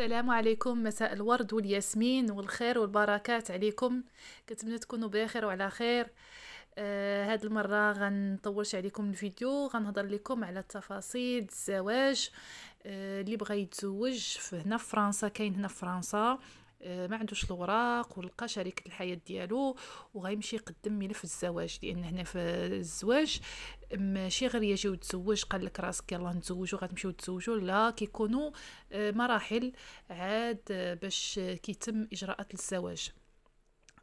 السلام عليكم مساء الورد والياسمين والخير والبركات عليكم كنتمنى تكونوا بخير وعلى خير آه هاد المره غنطولش عليكم الفيديو غنهضر لكم على تفاصيل الزواج آه اللي بغى يتزوج هنا في فرنسا كاين هنا في فرنسا آه، ما عندوش الوراق ولقى شريكة الحياة ديالو وغيمشي يقدم ملف الزواج لان هنا في الزواج ماشي غير يجي تزوج قال لك راسك يلا نتزوجوا غتمشيو تزوجوا لا كيكونوا آه، مراحل عاد آه، باش كيتم اجراءات الزواج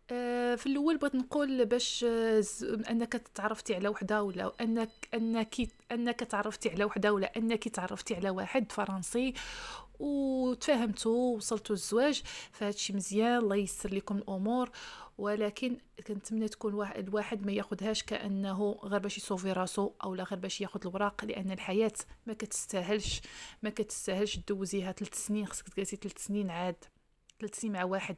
في الاول بغيت نقول باش انك تعرفتي على وحده ولا انك انك انك تعرفتي على وحده ولا انك تعرفتي على واحد فرنسي وتفاهمتوا وصلتوا الزواج فهادشي مزيان الله ييسر لكم الامور ولكن كنتمنى تكون واحد الواحد ما ياخذهاش كانه غير باش يصوفي راسو او لا غير باش ياخذ الوراق لان الحياه ما كتستاهلش ما كتستاهلش دوزيها 3 سنين خصك تجلسي 3 سنين عاد تلتسي مع واحد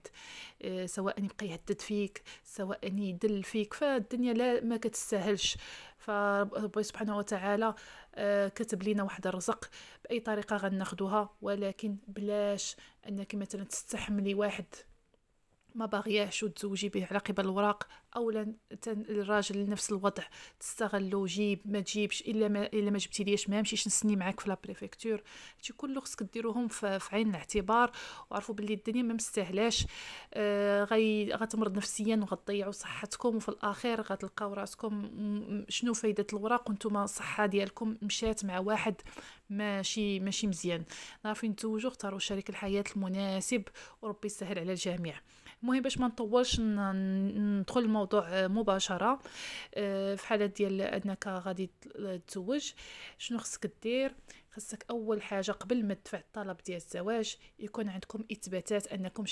آه، سواء يبقى يهدد فيك سواء يدل فيك فالدنيا لا ما كتستاهلش فربي سبحانه وتعالى آه، كتب لينا واحد الرزق باي طريقه غناخدوها ولكن بلاش انك مثلا تستحملي واحد ما باغياهش وتزوجي به على قبل الوراق اولا الراجل نفس الوضع تستغلو جيب ما تجيبش الا ما الا ما جبتي ليش ما نمشيش نسني معاك في لا بريفيكتور هادشي كله خصك ديروهم في عين الاعتبار وعرفوا باللي الدنيا ما مستاهلاش آه غي غتمرض نفسيا وغتضيعوا صحتكم وفي الاخير غتلقاو راسكم شنو فايده الوراق وانتم الصحه ديالكم مشات مع واحد ماشي ماشي مزيان عارفين تزوجوا اختاروا شريك الحياه المناسب وربي يسهل على الجميع المهم باش ما نطولش ندخل الموضوع آه، مباشره آه، في حاله ديال انك غادي تزوج شنو خصك دير خصك اول حاجه قبل ما تدفع الطلب ديال الزواج يكون عندكم اثباتات انكم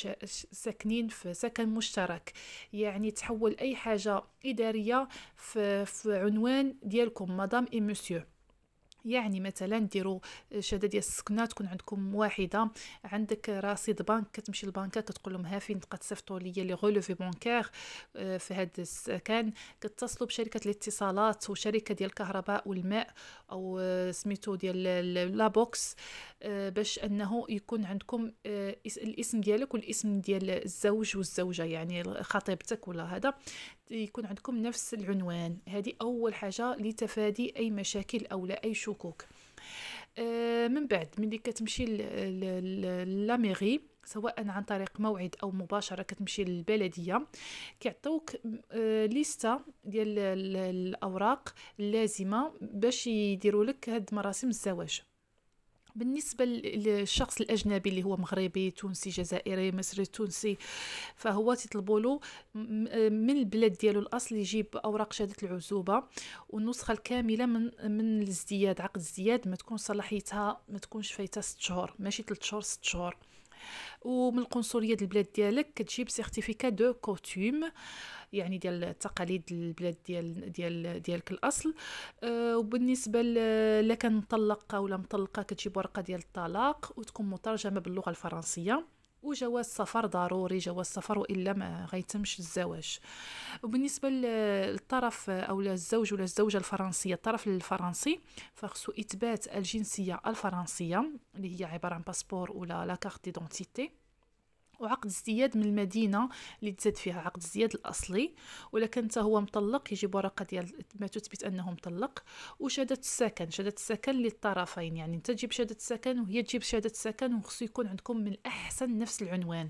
ساكنين في سكن مشترك يعني تحول اي حاجه اداريه في عنوان ديالكم مدام اي مسيو يعني مثلا ديروا شهاده ديال السكنه تكون عندكم واحده عندك رصيد بنك كتمشي للبنكه كتقول لهم ها فين تبقى تصيفطوا ليا لي غولوفي بونكير آه، في هذا السكن كتصلوا بشركه الاتصالات وشركه ديال الكهرباء والماء او آه، سميتو ديال لا بوكس آه، باش انه يكون عندكم الاسم ديالك والاسم ديال الزوج والزوجه يعني خطيبتك ولا هذا يكون عندكم نفس العنوان هذه أول حاجة لتفادي أي مشاكل أو لا أي شكوك آه، من بعد ملي كتمشي لاميغي سواء عن طريق موعد او مباشره كتمشي للبلديه كيعطيوك آه، ليستا ديال الاوراق اللازمه باش يديروا لك هاد مراسم الزواج بالنسبة للشخص الأجنبي اللي هو مغربي تونسي جزائري مصري تونسي فهو تطلبوا له من البلاد ديالو الأصل يجيب أوراق شهادة العزوبة والنسخة الكاملة من من الازدياد عقد الازدياد ما تكون صلاحيتها ما تكونش فايتة ست شهور ماشي تلت شهور ست شهور ومن القنصليه ديال البلاد ديالك كتجيب سيرتيفيكا دو كوتوم يعني ديال التقاليد البلاد ديال ديال ديالك الاصل أه وبالنسبه لكان مطلق ولا مطلقه كتجيب ورقه ديال الطلاق وتكون مترجمه باللغه الفرنسيه وجواز سفر ضروري جواز سفر والا ما غيتمش الزواج وبالنسبه للطرف او للزوج ولا الزوجه الفرنسيه الطرف الفرنسي فخصو اثبات الجنسيه الفرنسيه اللي هي عباره عن باسبور ولا لا كارت دونتيتي وعقد ازدياد من المدينه اللي تزاد فيها عقد ازدياد الاصلي ولكن حتى هو مطلق يجيب ورقه ديال ما تثبت انه مطلق وشهاده السكن شهاده السكن للطرفين يعني انت تجيب شهاده السكن وهي تجيب شهاده السكن وخصو يكون عندكم من الاحسن نفس العنوان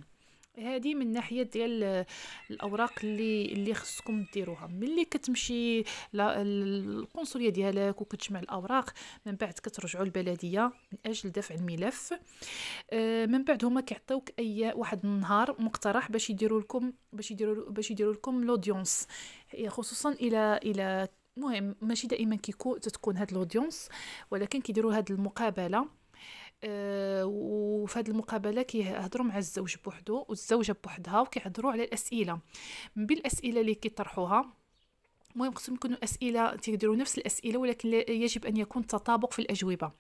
هذه من ناحيه ديال الاوراق اللي اللي خصكم ديروها ملي كتمشي للقنصليه ديالك وكتجمع الاوراق من بعد كترجعوا للبلديه من اجل دفع الملف آه، من بعد هما كيعطيوك اي واحد النهار مقترح باش يديروا لكم باش يديروا باش يديروا لكم لوديونس يعني خصوصا الى الى المهم ماشي دائما كيكون تتكون هاد لوديونس ولكن كيديروا هاد المقابله آه، وفي هذه المقابله كيهضروا مع الزوج بوحدو والزوجه بوحدها وكيهضروا على الاسئله من بين الاسئله اللي كيطرحوها المهم خصهم يكونوا اسئله تيديروا نفس الاسئله ولكن يجب ان يكون تطابق في الاجوبه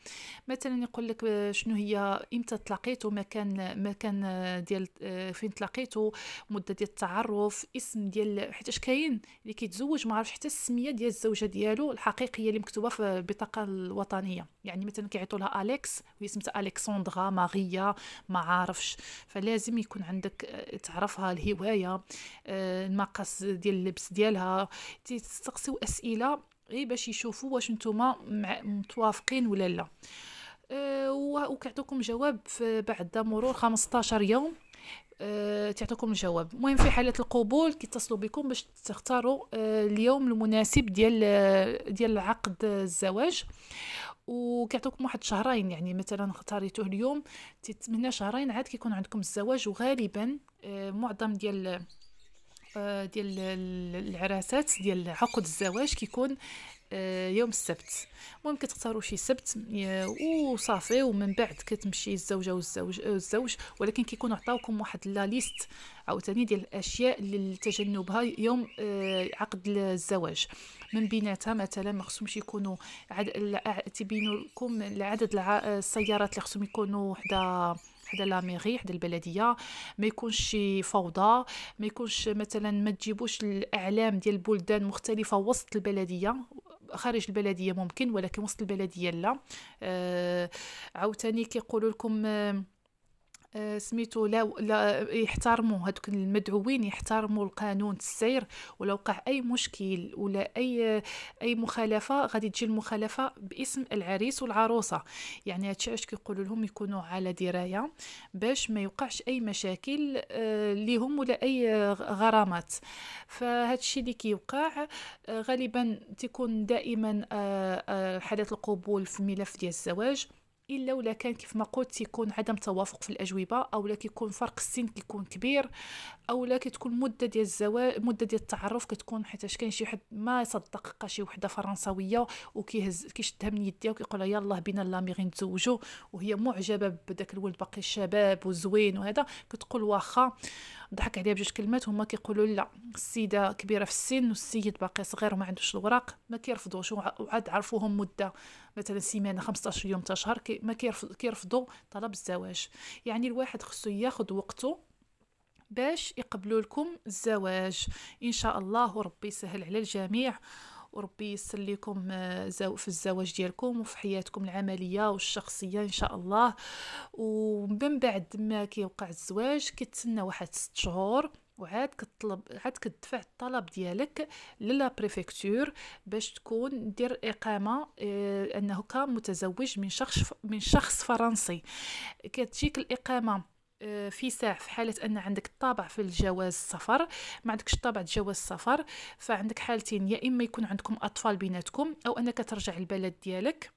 مثلا يقول لك شنو هي امتى تلاقيتوا مكان مكان ديال فين تلاقيتوا مده ديال التعرف اسم ديال حيتاش كاين اللي كيتزوج ما عرفش حتى السميه ديال الزوجه ديالو الحقيقيه اللي مكتوبه في البطاقه الوطنيه يعني مثلا كيعيطوا لها اليكس وهي سميتها الكسندرا ماريا ما عارفش فلازم يكون عندك تعرفها الهوايه آه، المقاس ديال اللبس ديالها تستقسيو اسئله غير باش يشوفوا واش نتوما متوافقين ولا لا أه وكيعطيكم جواب بعد مرور 15 يوم أه تعطيكم الجواب المهم في حاله القبول كيتصلوا بكم باش تختاروا أه اليوم المناسب ديال ديال عقد الزواج وكيعطيكم واحد شهرين يعني مثلا اختاريتوه اليوم تتمنى شهرين عاد كيكون عندكم الزواج وغالبا أه، معظم ديال آه، ديال العراسات ديال عقد الزواج كيكون آه، يوم السبت المهم كتختاروا شي سبت وصافي ومن بعد كتمشي الزوجه والزوج الزوج ولكن كيكون عطاوكم واحد لا ليست عاوتاني ديال الاشياء لتجنبها يوم آه، عقد الزواج من بيناتها مثلا ما خصهمش يكونوا عد... تبينوا لكم العدد السيارات اللي خصهم يكونوا حدا حدا لا ميغي حدا البلديه ما يكونش شي فوضى ما يكونش مثلا ما تجيبوش الاعلام ديال البلدان مختلفه وسط البلديه خارج البلديه ممكن ولكن وسط البلديه لا آه عاوتاني كيقولوا لكم آه آه، سميتو لا, لا آه، يحترموا هذوك المدعوين يحترموا القانون السير ولا وقع اي مشكل ولا اي آه، اي مخالفه غادي تجي المخالفه باسم العريس والعروسه يعني هادشي علاش كيقولوا لهم يكونوا على درايه باش ما يوقعش اي مشاكل ليهم ولا اي غرامات فهادشي اللي كيوقع غالبا تكون دائما حالات القبول في ملف ديال الزواج الا ولا كان كيف ما قلت تيكون عدم توافق في الاجوبه اولا كيكون فرق السن كيكون كبير اولا كتكون مده ديال الزواج مده ديال التعرف كتكون حيتاش كاين شي واحد ما صدق شي وحده فرنساويه وكيهز كيشدها من يديها وكيقول لها يلاه بينا ميغي نتزوجوا وهي معجبه بداك الولد باقي الشباب وزوين وهذا كتقول واخا ضحك عليها بجوج كلمات هما كيقولوا لا السيده كبيره في السن والسيد باقي صغير وما عندوش الوراق ما كيرفضوش وعاد عرفوهم مده مثلا سيمانه 15 يوم حتى شهر ما كيرفضوا طلب الزواج يعني الواحد خصو ياخذ وقته باش يقبلوا لكم الزواج ان شاء الله وربي يسهل على الجميع وربي يسر لكم آه، في الزواج ديالكم وفي حياتكم العمليه والشخصيه ان شاء الله ومن بعد ما كيوقع الزواج كتسنى واحد ست شهور وعاد كتطلب عاد كتدفع الطلب ديالك للا بريفيكتور باش تكون دير اقامه آه، انه كمتزوج من شخص من شخص فرنسي كتجيك الاقامه آه، في ساعة في حالة أن عندك طابع في الجواز السفر ما عندكش طابع جواز السفر فعندك حالتين يا إما يكون عندكم أطفال بيناتكم أو أنك ترجع البلد ديالك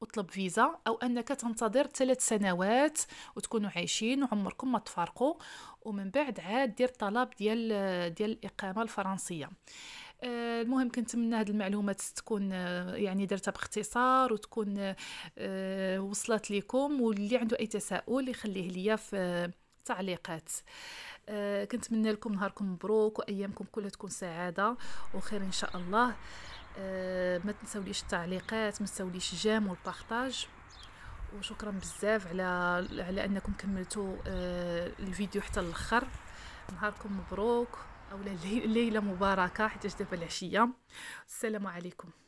وطلب فيزا او انك تنتظر ثلاث سنوات وتكونوا عايشين وعمركم ما تفارقوا ومن بعد عاد دير طلب ديال ديال الاقامه الفرنسيه آه، المهم كنتمنى هذه المعلومات تكون آه، يعني درتها باختصار وتكون آه، وصلت لكم واللي عنده اي تساؤل يخليه ليا في التعليقات كنتمنى لكم نهاركم مبروك وايامكم كلها تكون سعاده وخير ان شاء الله ما تنساوليش التعليقات ما تنساوليش جيم والبارطاج وشكرا بزاف على على انكم كملتوا الفيديو حتى الاخر نهاركم مبروك أو ليلة مباركة حتى جدبة العشية السلام عليكم